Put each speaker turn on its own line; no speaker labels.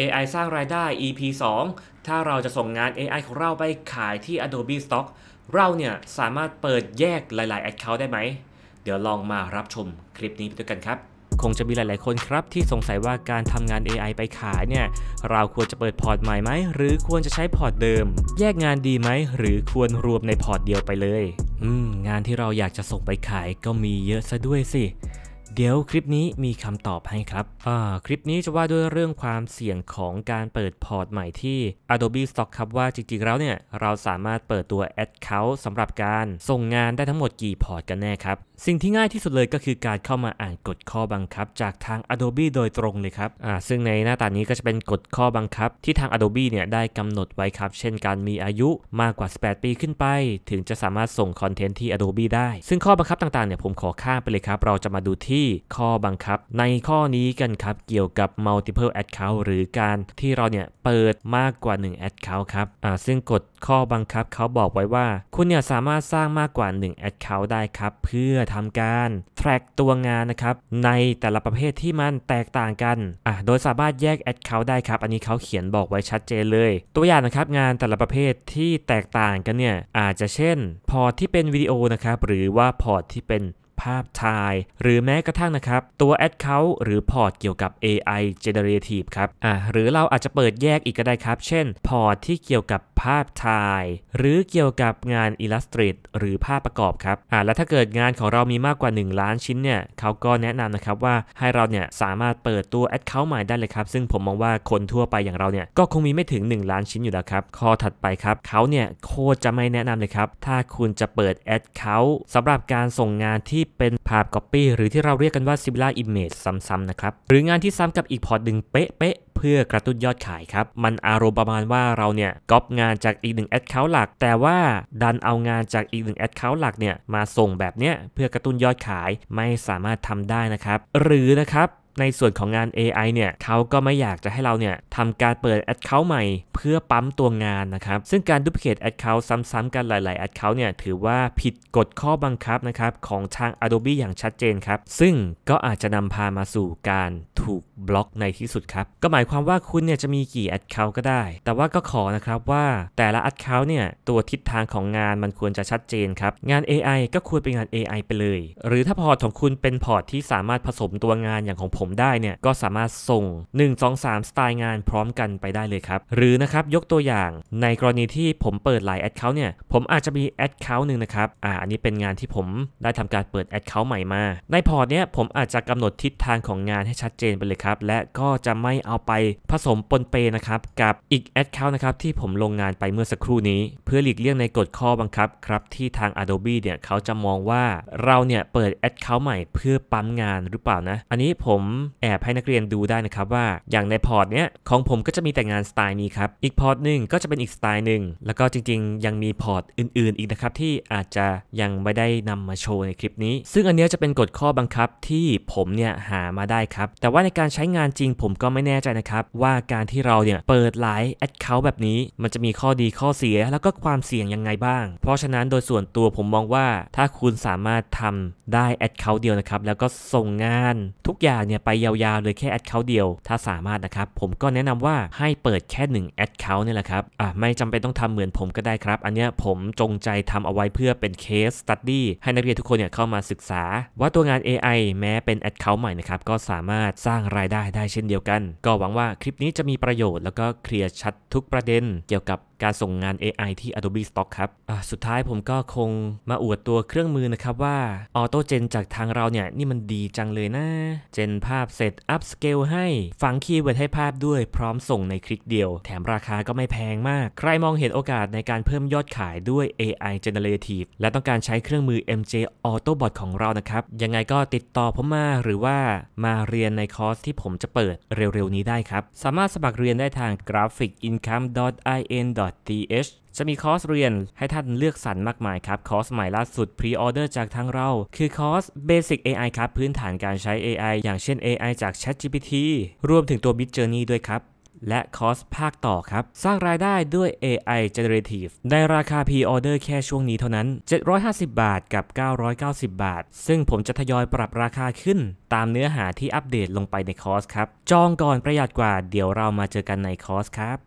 AI สร้างรายได้ EP 2ถ้าเราจะส่งงาน AI ของเราไปขายที่ Adobe Stock เราเนี่ยสามารถเปิดแยกหลายๆ Account ได้ไหม เดี๋ยวลองมารับชมคลิปนี้ไปด้วยกันครับ คงจะมีหลายๆ คนครับที่สงสัยว่าการทำงาน AI ไปขายเนี่ย เราควรจะเปิดพอร์ตใหม่ไหม หรือควรจะใช้พอร์ตเดิม แยกงานดีไหม หรือควรรวมในพอร์ตเดียวไปเลย อืมงานที่เราอยากจะส่งไปขายก็มีเยอะซะด้วยสิเดี๋ยวคลิปนี้มีคำตอบให้ครับ คลิปนี้จะว่าด้วยเรื่องความเสี่ยงของการเปิดพอร์ตใหม่ที่ Adobe Stock ครับว่าจริงๆ แล้วเนี่ยเราสามารถเปิดตัว Account สำหรับการส่งงานได้ทั้งหมดกี่พอร์ตกันแน่ครับ สิ่งที่ง่ายที่สุดเลยก็คือการเข้ามาอ่านกฎข้อบังคับจากทาง Adobe โดยตรงเลยครับ ซึ่งในหน้าตานี้ก็จะเป็นกฎข้อบังคับ ที่ทาง Adobe เนี่ยได้กำหนดไว้ครับ เช่น การมีอายุมากกว่า18ปี ขึ้นไป ถึงจะสามารถส่งคอนเทนต์ที่ Adobe ได้ ซึ่งข้อบังคับต่างๆ เนี่ยผมขอข้ามไปเลยครับ เราจะมาดูที่ที่ข้อบังคับ ในข้อนี้กันครับเกี่ยวกับ multiple account หรือการที่เราเนี่ยเปิดมากกว่า 1 account ครับอ่าซึ่งกฎข้อบังคับเขาบอกไว้ว่าคุณเนี่ยสามารถสร้างมากกว่า 1 account ได้ครับเพื่อทำการ track ตัวงานนะครับในแต่ละประเภทที่มันแตกต่างกันอ่าโดยสามารถแยก account ได้ครับอันนี้เขาเขียนบอกไว้ชัดเจนเลย ตัวอย่างนะครับงานแต่ละประเภทที่แตกต่างกันเนี่ยอาจจะเช่น พอร์ตที่เป็นวิดีโอนะครับหรือว่าพอร์ตที่เป็นภาพถ่ายหรือแม้กระทั่งนะครับ ตัวแอ c เ u าหรือพอร์ตเกี่ยวกับ AI Generative ครับอ่าหรือเราอาจจะเปิดแยกอีกก็ได้ครับ เช่นพอร์ตที่เกี่ยวกับภาพถ่าย หรือเกี่ยวกับงานอิลลัสเตรตหรือภาพประกอบครับอ่าและถ้าเกิดงานของเรามีมากกว่า 1 ล้านชิ้นเนี่ยเขาก็แนะนำนะครับว่าให้เราเนี่ยสามารถเปิดตัวแอดเคาท์ใหม่ได้เลยครับ ซึ่งผมมองว่าคนทั่วไปอย่างเราเนี่ยก็คงมีไม่ถึง 1 ล้านชิ้นอยู่แล้วครับข้อถัดไปครับเขาเนี่ยโคตรจะไม่แนะนำเลยครับ ถ้าคุณจะเปิดแอดเคาท์สำหรับการส่งงานที่เป็นภาพก๊อปปี้หรือที่เราเรียกกันว่า Similar Image ซ้ำๆนะครับหรืองานที่ซ้ำกับอีกพอร์ตดึงเป๊ะเพื่อกระตุ้นยอดขายครับ มันอารมณ์ประมาณว่าเราเนี่ยก๊อปงานจากอีกหนึ่งแอดเคาท์หลัก แต่ว่าดันเอางานจากอีกหนึ่งแอดเคาท์หลักเนี่ยมาส่งแบบเนี้ยเพื่อกระตุ้นยอดขายไม่สามารถทำได้นะครับหรือนะครับในส่วนของงาน AI เนี่ยเขาก็ไม่อยากจะให้เราเนี่ยทำการเปิด Account ใหม่เพื่อปั๊มตัวงานนะครับ ซึ่งการดู p l i c a t e Account ซ้ำๆกันหลายๆ Account เนี่ยถือว่าผิดกฎข้อบังคับนะครับ ของทาง Adobe อย่างชัดเจนครับ ซึ่งก็อาจจะนำพามาสู่การถูกบล็อกในที่สุดครับ ก็หมายความว่าคุณเนี่ยจะมีกี่ Account ก็ได้ แต่ว่าก็ขอนะครับว่าแต่ละ Account เนี่ยตัวทิศทางของงานมันควรจะชัดเจนครับงาน AI ก็ควรเป็นงาน AI ไปเลย หรือถ้าพอร์ตของคุณเป็นพอร์ตที่สามารถผสมตัวงานอย่างของผมได้เนี่ยก็สามารถส่ง 1 2 3สไตล์งานพร้อมกันไปได้เลยครับ หรือนะครับยกตัวอย่างในกรณีที่ผมเปิดหลายแอดเคาท์เนี่ยผมอาจจะมีแอดเคาท์หนึ่งนะครับอ่าอันนี้เป็นงานที่ผมได้ทำการเปิดแอดเคาท์ใหม่มา ในพอร์ตเนี่ยผมอาจจะกำหนดทิศทางของงานให้ชัดเจนไปเลยครับ และก็จะไม่เอาไปผสมปนเปนะครับกับอีกแอดเคาท์นะครับที่ผมลงงานไปเมื่อสักครู่นี้ เพื่อหลีกเลี่ยงในกฎข้อบังคับครับที่ทาง Adobe เนี่ยเขาจะมองว่าเราเนี่ยเปิดแอดเคาท์ใหม่เพื่อปั๊มงานหรือเปล่านะ อันนี้ผมแอบให้นักเรียนดูได้นะครับว่าอย่างในพอร์ตเนี้ยของผมก็จะมีแต่งานสไตล์นี้ครับอีกพอร์ตหนึ่งก็จะเป็นอีกสไตล์หนึ่งแล้วก็จริงๆ ยังมีพอร์ตอื่นๆอีกนะครับ ที่อาจจะยังไม่ได้นำมาโชว์ในคลิปนี้ ซึ่งอันนี้จะเป็นกฎข้อบังคับที่ผมเนี่ย หามาได้ครับ แต่ว่าในการใช้งานจริงผมก็ไม่แน่ใจนะครับ ว่าการที่เราเนี่ยเปิดหลายแอดเคาท์แบบนี้ มันจะมีข้อดีข้อเสีย แล้วก็ความเสี่ยงยังไงบ้าง เพราะฉะนั้นโดยส่วนตัวผมมองว่าถ้าคุณสามารถทำได้แอดเคาท์เดียวนะครับแล้วก็ส่งงานทุกอย่างเนี่ยไปยาวๆเลยแค่แอดเคาท์เดียว ถ้าสามารถนะครับ ผมก็แนะนำว่าให้เปิดแค่1แอดเคาท์นี่แหละครับอ่ะไม่จำเป็นต้องทำเหมือนผมก็ได้ครับ อันเนี้ยผมจงใจทำเอาไว้เพื่อเป็นเคสสตัดดี้ให้นักเรียนทุกคนเนี่ยเข้ามาศึกษา ว่าตัวงาน AI แม้เป็นแอดเคาท์ใหม่นะครับ ก็สามารถสร้างรายได้ได้เช่นเดียวกัน ก็หวังว่าคลิปนี้จะมีประโยชน์ แล้วก็เคลียร์ชัดทุกประเด็นเกี่ยวกับการส่งงาน AI ที่ Adobe Stock ครับสุดท้ายผมก็คงมาอวดตัวเครื่องมือนะครับว่าออโต้เจนจากทางเราเนี่ยนี่มันดีจังเลยนะเจนภาพเสร็จอัพสเกลให้ฝังคีย์เวิร์ดให้ภาพด้วยพร้อมส่งในคลิกเดียวแถมราคาก็ไม่แพงมากใครมองเห็นโอกาสในการเพิ่มยอดขายด้วย AI Generative และต้องการใช้เครื่องมือ MJ Autobot ของเรานะครับ ยังไงก็ติดต่อผมมาหรือว่ามาเรียนในคอร์สที่ผมจะเปิดเร็วๆ นี้ได้ครับ สามารถสมัครเรียนได้ทาง graphic income in th จะมีคอร์สเรียนให้ท่านเลือกสรรมากมายครับ คอร์สใหม่ล่าสุดพรีออเดอร์จากทางเราคือคอร์ส Basic AI ครับพื้นฐานการใช้ AI อย่างเช่น AI จาก ChatGPT รวมถึงตัว Midjourney ด้วยครับ และคอร์สภาคต่อครับ สร้างรายได้ด้วย AI Generative ในราคา Pre Order แค่ช่วงนี้เท่านั้น 750 บาทกับ 990 บาท ซึ่งผมจะทยอยปรับราคาขึ้น ตามเนื้อหาที่อัปเดตลงไปในคอร์สครับจองก่อนประหยัดกว่าเดี๋ยวเรามาเจอกันในคอร์สครับ